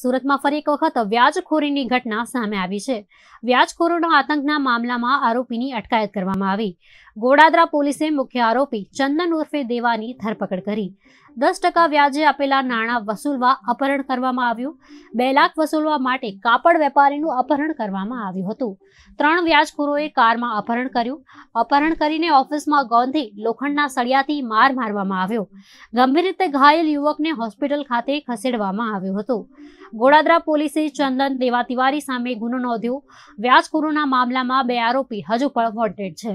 સુરતમાં ફરી એક વખત વ્યાજખોરીની ઘટના સામે આવી છે વ્યાજખોરોના આતંકના મામલામાં આરોપીની અટકાયત કરવામાં આવી ગોડાદરા પોલીસે મુખ્ય આરોપી ચંદન ઉર્ફે દેવાની ધરપકડ કરી દસ ટકા વ્યાજે આપેલા નાણાં વસૂલવા અપહરણ કરવામાં આવ્યું બે લાખ વસૂલવા માટે કાપડ વેપારીનું અપહરણ કરવામાં આવ્યું હતું ત્રણ વ્યાજખોરોએ કારમાં અપહરણ કર્યું અપહરણ કરીને ઓફિસમાં ગોંધી લોખંડના સળિયાથી માર મારવામાં આવ્યો ગંભીર રીતે ઘાયલ યુવકને હોસ્પિટલ ખાતે ખસેડવામાં આવ્યું હતું ગોડાદરા પોલીસે ચંદન દેવા તિવારી સામે ગુનો નોંધ્યો વ્યાજખોરોના મામલામાં બે આરોપી હજુ પણ વોન્ટેડ છે